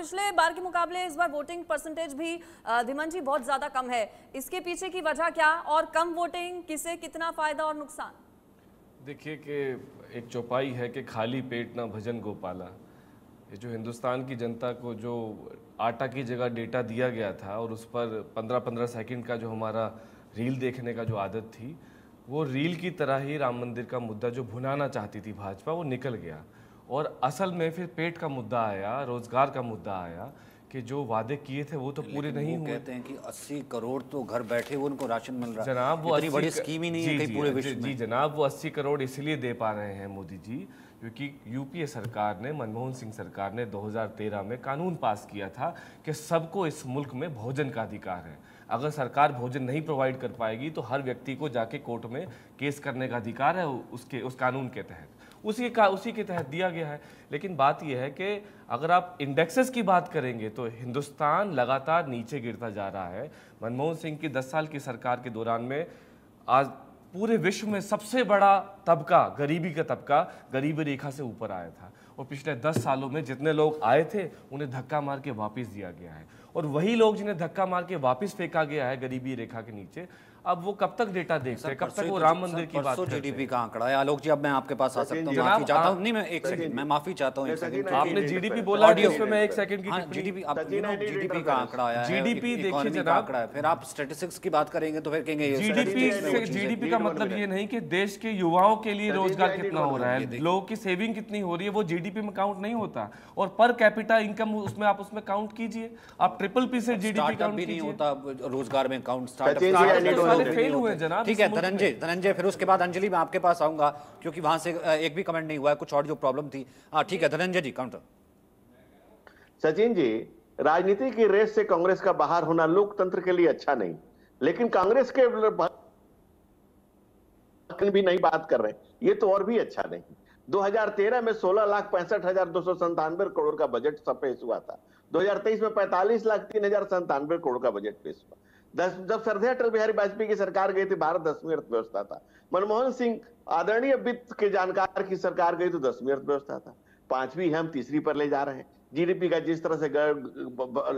पिछले बार के मुकाबले इस बार वोटिंग परसेंटेज भी धीमन जी बहुत ज़्यादा कम है इसके पीछे की वजह क्या और कम वोटिंग किसे कितना फ़ायदा और नुकसान देखिए कि एक चौपाई है कि खाली पेट ना भजन गोपाला ये जो हिंदुस्तान की जनता को जो आटा की जगह डेटा दिया गया था और उस पर पंद्रह पंद्रह सेकेंड का जो हमारा रील देखने का जो आदत थी वो रील की तरह ही राम मंदिर का मुद्दा जो भुनाना चाहती थी भाजपा वो निकल गया और असल में फिर पेट का मुद्दा आया रोज़गार का मुद्दा आया कि जो वादे किए थे वो तो पूरे नहीं हुए कहते हैं कि 80 करोड़ तो घर बैठे हुए उनको राशन मिल रहा है जनाब वो इतनी बड़ी स्कीम ही नहीं है कहीं पूरे विश्व जी जनाब वो 80 करोड़ इसलिए दे पा रहे हैं मोदी जी क्योंकि यूपीए सरकार ने मनमोहन सिंह सरकार ने 2013 में कानून पास किया था कि सबको इस मुल्क में भोजन का अधिकार है अगर सरकार भोजन नहीं प्रोवाइड कर पाएगी तो हर व्यक्ति को जाके कोर्ट में केस करने का अधिकार है उसके उस कानून के तहत उसी का उसी के तहत दिया गया है लेकिन बात यह है कि अगर आप इंडेक्सेस की बात करेंगे तो हिंदुस्तान लगातार नीचे गिरता जा रहा है मनमोहन सिंह की दस साल की सरकार के दौरान में आज पूरे विश्व में सबसे बड़ा तबका गरीबी का तबका गरीबी रेखा से ऊपर आया था और पिछले दस सालों में जितने लोग आए थे उन्हें धक्का मार के वापस दिया गया है और वही लोग जिन्हें धक्का मार के वापस फेंका गया है गरीबी रेखा के नीचे अब वो कब तक डेटा देख सकते कब तक वो राम मंदिर की बात जीडीपी का आंकड़ा है आलोक जी अब मैं आपके पास आ सकता हूँ माफी चाहता हूँ नहीं मैं एक सेकंड मैं माफी चाहता हूँ आपने जीडीपी बोला ऑडियो मैं एक सेकंड की जीडीपी जीडीपी का आंकड़ा आया जीडीपी देखिए आंकड़ा है फिर आप स्टेटिस्टिक्स की बात करेंगे तो फिर कहेंगे जीडीपी से जीडीपी का मतलब ये नहीं की देश के युवाओं के लिए रोजगार कितना हो रहा है लोगों की सेविंग कितनी हो रही है वो जीडीपी में काउंट नहीं होता और पर कैपिटा इनकम उसमें आप उसमें काउंट कीजिए आप ट्रिपल पी से जीडीपी काउंट नहीं होता रोजगार में काउंट स्टार्ट ठीक है धनंजय धनंजय फिर उसके बाद अंजलि मैं आपके पास आऊंगा क्योंकि वहां से एक भी कमेंट नहीं हुआ है कुछ और जो प्रॉब्लम थी हाँ ठीक है धनंजय जी काउंटर सचिन जी राजनीति की रेस से कांग्रेस का बाहर होना लोकतंत्र के लिए अच्छा नहीं लेकिन कांग्रेस के भी नहीं बात कर रहे ये तो और भी अच्छा नहीं 2013 में सोलह लाख पैंसठ हजार दो सौ संतानवे करोड़ का बजट पेश हुआ था 2023 में पैंतालीस लाख तीन हजार संतानवे करोड़ का बजट पेश हुआ दस जब सरदे अटल बिहारी वाजपेयी की सरकार गई थी भारत दसवीं अर्थव्यवस्था था मनमोहन सिंह आदरणीय वित्त के जानकार की सरकार गई तो दसवीं अर्थव्यवस्था था पांचवी हम तीसरी पर ले जा रहे हैं जीडीपी का जिस तरह से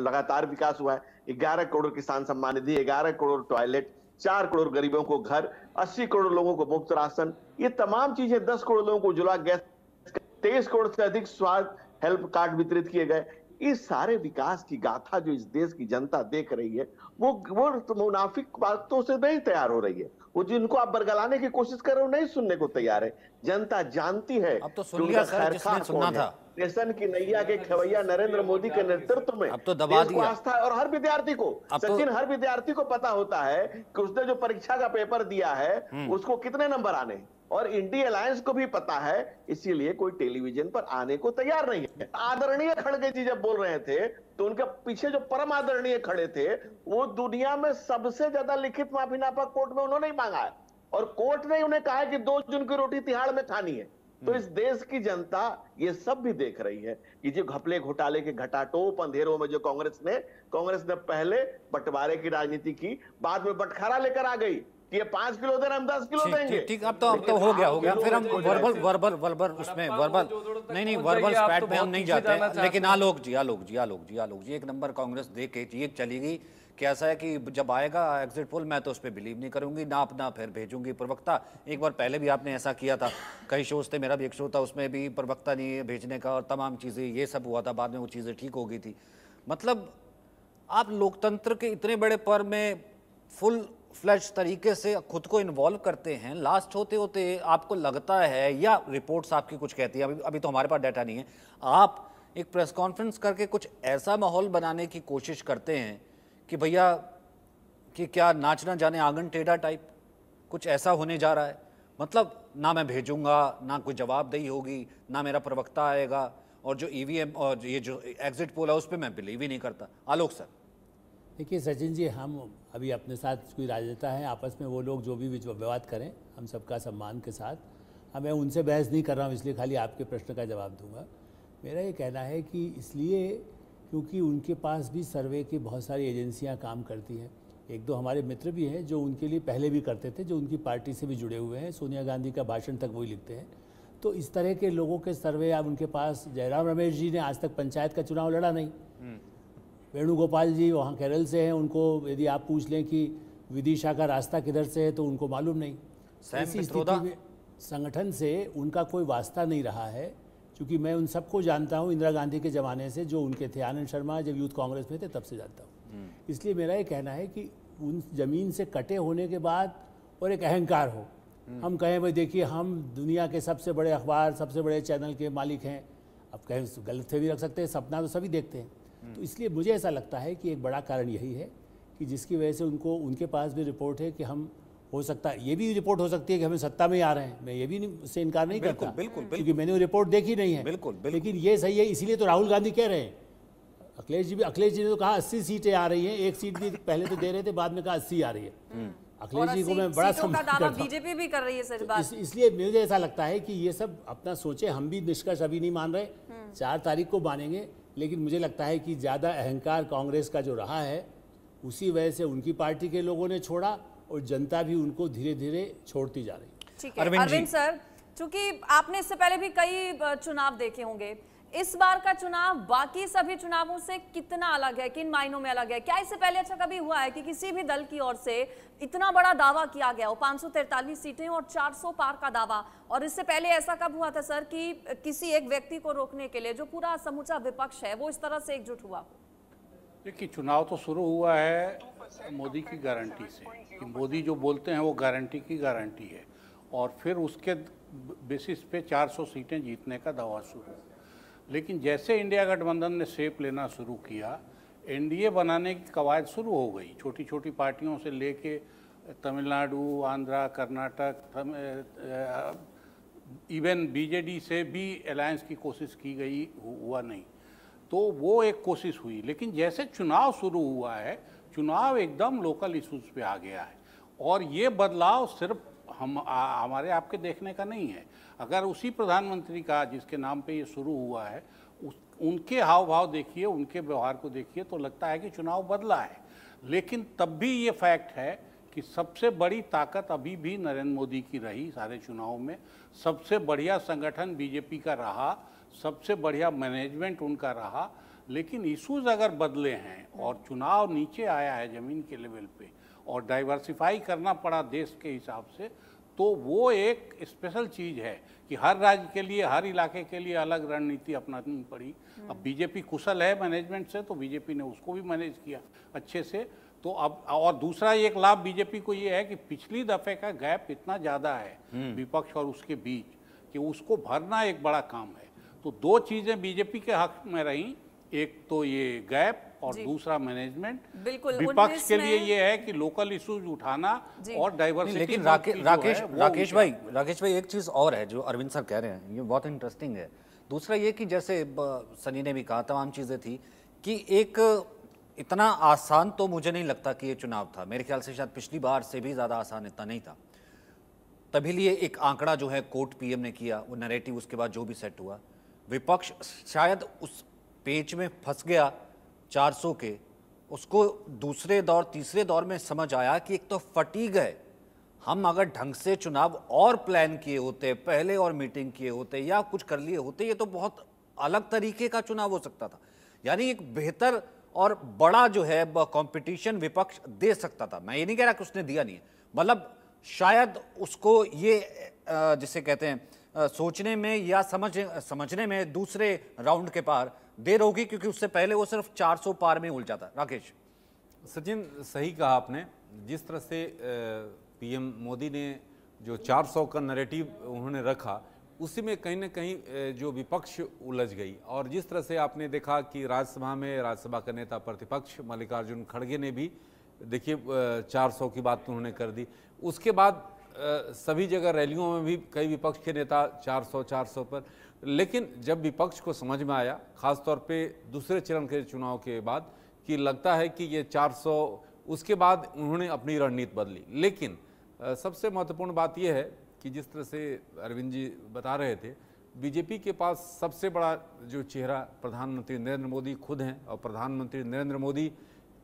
लगातार विकास हुआ है ग्यारह करोड़ किसान सम्मान निधि ग्यारह करोड़ टॉयलेट चार करोड़ गरीबों को घर अस्सी करोड़ लोगों को मुफ्त राशन ये तमाम चीजें दस करोड़ लोगों को उज्ज्वला गैस तेईस करोड़ से अधिक स्वास्थ्य हेल्प कार्ड वितरित किए गए इस सारे विकास की गाथा जो इस देश की जनता देख रही है वो वो तो मुनाफिक बातों से नहीं तैयार हो रही है वो जिनको आप बरगलाने की कोशिश कर रहे हो नहीं सुनने को तैयार है जनता जानती है अब तो सुन लिया सर जिसने सुनना था नेशन की नैया के खवैया नरेंद्र मोदी के नेतृत्व में अब तो दबा दिया आस्था और हर विद्यार्थी को तो सचिन हर विद्यार्थी को पता होता है कि उसने जो परीक्षा का पेपर दिया है हम्म। उसको कितने नंबर आने हैं और इंडी अलायंस को भी पता है इसीलिए कोई टेलीविजन पर आने को तैयार नहीं है आदरणीय खड़गे जी जब बोल रहे थे तो उनके पीछे जो परम आदरणीय खड़े थे वो दुनिया में सबसे ज्यादा लिखित माफीनामा कोर्ट में उन्होंने मांगा है और कोर्ट ने उन्हें कहा है कि दो जून की रोटी तिहाड़ में खानी है तो हम्म। इस देश की जनता ये सब भी देख रही है कि जो घपले घोटाले के घटाटोप अंधेरों में जो कांग्रेस ने कांग्रेस ने पहले बंटवारे की राजनीति की बाद में बटखरा लेकर आ गई ये पांच किलो दे रहे हम दस किलो देंगे ठीक अब तो अब तो हो गया हो गया फिर हम वर्बल वर्बल वर्बल उसमें वर्बल नहीं नहीं वर्बल स्पैट में तो हम नहीं जाते लेकिन आलोक हाँ, जी आलोक हाँ, जी आलोक हाँ, जी आलोक जी एक नंबर कांग्रेस दे के ये चली गई कैसा है कि जब आएगा एग्जिट पोल मैं तो उस पर बिलीव नहीं करूंगी ना अपना फिर भेजूंगी प्रवक्ता एक बार पहले भी आपने ऐसा किया था कई शोज थे मेरा भी एक शो था उसमें भी प्रवक्ता नहीं भेजने का और तमाम चीज़ें ये सब हुआ था बाद में वो चीज़ें ठीक हो गई थी मतलब आप लोकतंत्र के इतने बड़े पर्व में फुल फ्लैश तरीके से खुद को इन्वॉल्व करते हैं लास्ट होते होते आपको लगता है या रिपोर्ट्स आपकी कुछ कहती है अभी अभी तो हमारे पास डाटा नहीं है आप एक प्रेस कॉन्फ्रेंस करके कुछ ऐसा माहौल बनाने की कोशिश करते हैं कि भैया कि क्या नाचना जाने आंगन टेढ़ा टाइप कुछ ऐसा होने जा रहा है मतलब ना मैं भेजूंगा ना कोई जवाबदेही होगी ना मेरा प्रवक्ता आएगा और जो ईवीएम e और ये जो एग्जिट पोल है उस पर मैं बिलीव ही नहीं करता आलोक सर देखिए सचिन जी हम अभी अपने साथ कोई राजनेता है आपस में वो लोग जो भी विवाद करें हम सबका सम्मान के साथ अब मैं उनसे बहस नहीं कर रहा हूँ इसलिए खाली आपके प्रश्न का जवाब दूंगा मेरा ये कहना है कि इसलिए क्योंकि उनके पास भी सर्वे की बहुत सारी एजेंसियाँ काम करती हैं एक दो हमारे मित्र भी हैं जो उनके लिए पहले भी करते थे जो उनकी पार्टी से भी जुड़े हुए हैं सोनिया गांधी का भाषण तक वही लिखते हैं तो इस तरह के लोगों के सर्वे अब उनके पास जयराम रमेश जी ने आज तक पंचायत का चुनाव लड़ा नहीं हम्म। वेणुगोपाल जी वहाँ केरल से हैं उनको यदि आप पूछ लें कि विदिशा का रास्ता किधर से है तो उनको मालूम नहीं ऐसी स्थिति में संगठन से उनका कोई वास्ता नहीं रहा है क्योंकि मैं उन सबको जानता हूँ इंदिरा गांधी के ज़माने से जो उनके थे आनंद शर्मा जब यूथ कांग्रेस में थे तब से जानता हूँ हम्म। इसलिए मेरा ये कहना है कि उन ज़मीन से कटे होने के बाद और एक अहंकार हो हम्म। हम कहें भाई देखिए हम दुनिया के सबसे बड़े अखबार सबसे बड़े चैनल के मालिक हैं अब कहें गलत भी रख सकते हैं सपना तो सभी देखते हैं तो इसलिए मुझे ऐसा लगता है कि एक बड़ा कारण यही है कि जिसकी वजह से उनको उनके पास भी रिपोर्ट है कि हम हो सकता है ये भी रिपोर्ट हो सकती है कि हमें सत्ता में आ रहे हैं मैं ये भी उससे इनकार नहीं बिल्कुल, करता बिल्कुल बिल्कुल क्योंकि मैंने वो रिपोर्ट देखी नहीं है बिल्कुल, बिल्कुल लेकिन ये सही है इसीलिए तो राहुल गांधी कह रहे हैं अखिलेश जी भी अखिलेश जी ने तो कहा अस्सी सीटें आ रही हैं एक सीट भी पहले तो दे रहे थे बाद में कहा अस्सी आ रही है हम्म। अखिलेश जी को मैं बड़ा सम्मान बीजेपी भी कर रही है तो इसलिए मुझे ऐसा लगता है कि ये सब अपना सोचे हम भी निष्कर्ष अभी नहीं मान रहे हम्म। चार तारीख को मानेंगे लेकिन मुझे लगता है कि ज़्यादा अहंकार कांग्रेस का जो रहा है उसी वजह से उनकी पार्टी के लोगों ने छोड़ा और जनता भी उनको धीरे धीरे छोड़ती जा रही है अरविंद सर चूंकि आपने इससे पहले भी कई चुनाव देखे होंगे इस बार का चुनाव बाकी सभी चुनावों से कितना अलग है किन मायनों में अलग है क्या इससे पहले अच्छा कभी हुआ है कि किसी भी दल की ओर से इतना बड़ा दावा किया गया हो पाँच सीटें और 400 पार का दावा और इससे पहले ऐसा कब हुआ था सर कि किसी एक व्यक्ति को रोकने के लिए जो पूरा समूचा विपक्ष है वो इस तरह से एकजुट हुआ देखिए चुनाव तो शुरू हुआ है मोदी की गारंटी से मोदी जो बोलते हैं वो गारंटी की गारंटी है और फिर उसके बेसिस पे चार सीटें जीतने का दावा शुरू हुआ लेकिन जैसे इंडिया गठबंधन ने शेप लेना शुरू किया एनडीए बनाने की कवायद शुरू हो गई छोटी छोटी पार्टियों से लेके तमिलनाडु आंध्रा कर्नाटक इवन बीजेडी से भी अलायंस की कोशिश की गई हुआ नहीं तो वो एक कोशिश हुई लेकिन जैसे चुनाव शुरू हुआ है चुनाव एकदम लोकल इश्यूज पे आ गया है और ये बदलाव सिर्फ हम आ, हमारे आपके देखने का नहीं है अगर उसी प्रधानमंत्री का जिसके नाम पे ये शुरू हुआ है उस उनके हाव भाव देखिए उनके व्यवहार को देखिए तो लगता है कि चुनाव बदला है लेकिन तब भी ये फैक्ट है कि सबसे बड़ी ताकत अभी भी नरेंद्र मोदी की रही सारे चुनाव में सबसे बढ़िया संगठन बीजेपी का रहा सबसे बढ़िया मैनेजमेंट उनका रहा लेकिन इशूज अगर बदले हैं और चुनाव नीचे आया है ज़मीन के लेवल पे और डाइवर्सिफाई करना पड़ा देश के हिसाब से तो वो एक स्पेशल चीज़ है कि हर राज्य के लिए हर इलाके के लिए अलग रणनीति अपनानी पड़ी अब बीजेपी हम्म। कुशल है मैनेजमेंट से तो बीजेपी ने उसको भी मैनेज किया अच्छे से तो अब और दूसरा एक लाभ बीजेपी को ये है कि पिछली दफे का गैप इतना ज़्यादा है हम्म। विपक्ष और उसके बीच कि उसको भरना एक बड़ा काम है तो दो चीज़ें बीजेपी के हक में रहीं एक तो ये गैप और दूसरा मैनेजमेंट बिल्कुल विपक्ष के लिए ये है कि लोकल इश्यूज उठाना और डाइवर्सिटी लेकिन राके, राकेश राकेश भाई राकेश भाई एक चीज और है जो अरविंद सर कह रहे हैं ये बहुत इंटरेस्टिंग है दूसरा ये कि जैसे सनी ने भी कहा तमाम चीजें थी कि एक इतना आसान तो मुझे नहीं लगता कि ये चुनाव था मेरे ख्याल से शायद पिछली बार से भी ज़्यादा आसान इतना नहीं था तभी लिए एक आंकड़ा जो है कोर्ट पीएम ने किया वो नरेटिव उसके बाद जो भी सेट हुआ विपक्ष शायद उस पेच में फंस गया 400 के उसको दूसरे दौर तीसरे दौर में समझ आया कि एक तो फटी गए हम अगर ढंग से चुनाव और प्लान किए होते पहले और मीटिंग किए होते या कुछ कर लिए होते ये तो बहुत अलग तरीके का चुनाव हो सकता था यानी एक बेहतर और बड़ा जो है कंपटीशन विपक्ष दे सकता था मैं ये नहीं कह रहा कि उसने दिया नहीं मतलब शायद उसको ये जिसे कहते हैं सोचने में या समझ समझने में दूसरे राउंड के पार देर होगी क्योंकि उससे पहले वो सिर्फ 400 पार में उलझा था राकेश सचिन सही कहा आपने जिस तरह से पीएम मोदी ने जो 400 का नरेटिव उन्होंने रखा उसी में कहीं ना कहीं जो विपक्ष उलझ गई और जिस तरह से आपने देखा कि राज्यसभा में राज्यसभा का नेता प्रतिपक्ष मल्लिकार्जुन खड़गे ने भी देखिए 400 की बात उन्होंने कर दी उसके बाद सभी जगह रैलियों में भी कई विपक्ष के नेता 400 400 पर लेकिन जब विपक्ष को समझ में आया खासतौर पे दूसरे चरण के चुनाव के बाद कि लगता है कि ये 400 उसके बाद उन्होंने अपनी रणनीति बदली लेकिन सबसे महत्वपूर्ण बात यह है कि जिस तरह से अरविंद जी बता रहे थे बीजेपी के पास सबसे बड़ा जो चेहरा प्रधानमंत्री नरेंद्र मोदी खुद हैं और प्रधानमंत्री नरेंद्र मोदी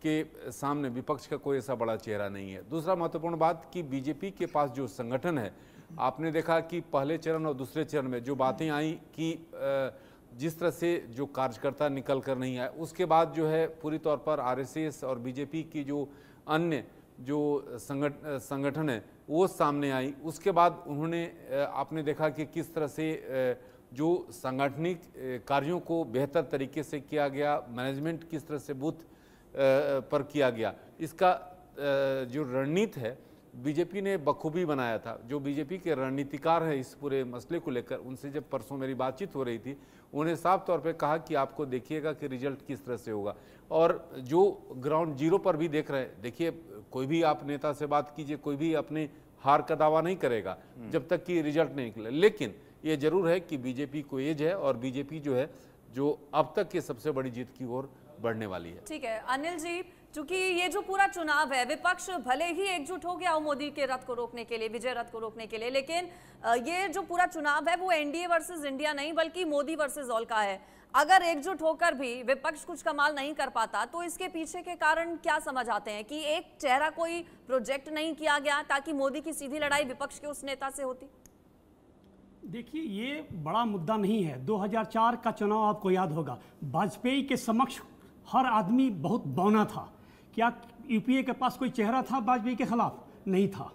के सामने विपक्ष का कोई ऐसा बड़ा चेहरा नहीं है दूसरा महत्वपूर्ण बात कि बीजेपी के पास जो संगठन है आपने देखा कि पहले चरण और दूसरे चरण में जो बातें आई कि जिस तरह से जो कार्यकर्ता निकल कर नहीं आए उसके बाद जो है पूरी तौर पर आरएसएस और बीजेपी की जो अन्य जो संगठ संगठन है वो सामने आई उसके बाद उन्होंने आपने देखा कि किस तरह से जो सांगठनिक कार्यों को बेहतर तरीके से किया गया मैनेजमेंट किस तरह से बूथ पर किया गया इसका जो रणनीति है बीजेपी ने बखूबी बनाया था जो बीजेपी के रणनीतिकार हैं इस पूरे मसले को लेकर उनसे जब परसों मेरी बातचीत हो रही थी उन्हें साफ तौर पे कहा कि आपको देखिएगा कि रिजल्ट किस तरह से होगा और जो ग्राउंड जीरो पर भी देख रहे हैं देखिए कोई भी आप नेता से बात कीजिए कोई भी अपने हार का दावा नहीं करेगा हम्म। जब तक कि रिजल्ट नहीं निकले लेकिन ये जरूर है कि बीजेपी को एज है और बीजेपी जो है जो अब तक की सबसे बड़ी जीत की ओर बढ़ने वाली है ठीक है अनिल जी चूंकि ये जो पूरा चुनाव है विपक्ष भले ही एकजुट हो गया हो मोदी के रथ को रोकने के लिए विजय रथ को रोकने के लिए लेकिन ये जो पूरा चुनाव है वो एनडीए वर्सेस इंडिया नहीं बल्कि मोदी वर्सेस ऑल का है अगर एकजुट होकर भी विपक्ष कुछ कमाल नहीं कर पाता तो इसके पीछे के कारण क्या समझ आते हैं कि एक चेहरा कोई प्रोजेक्ट नहीं किया गया ताकि मोदी की सीधी लड़ाई विपक्ष के उस नेता से होती देखिए ये बड़ा मुद्दा नहीं है 2004 का चुनाव आपको याद होगा वाजपेयी के समक्ष हर आदमी बहुत बौना था क्या यूपीए के पास कोई चेहरा था वाजपेयी के खिलाफ नहीं था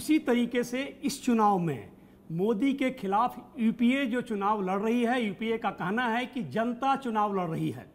उसी तरीके से इस चुनाव में मोदी के खिलाफ यूपीए जो चुनाव लड़ रही है यूपीए का कहना है कि जनता चुनाव लड़ रही है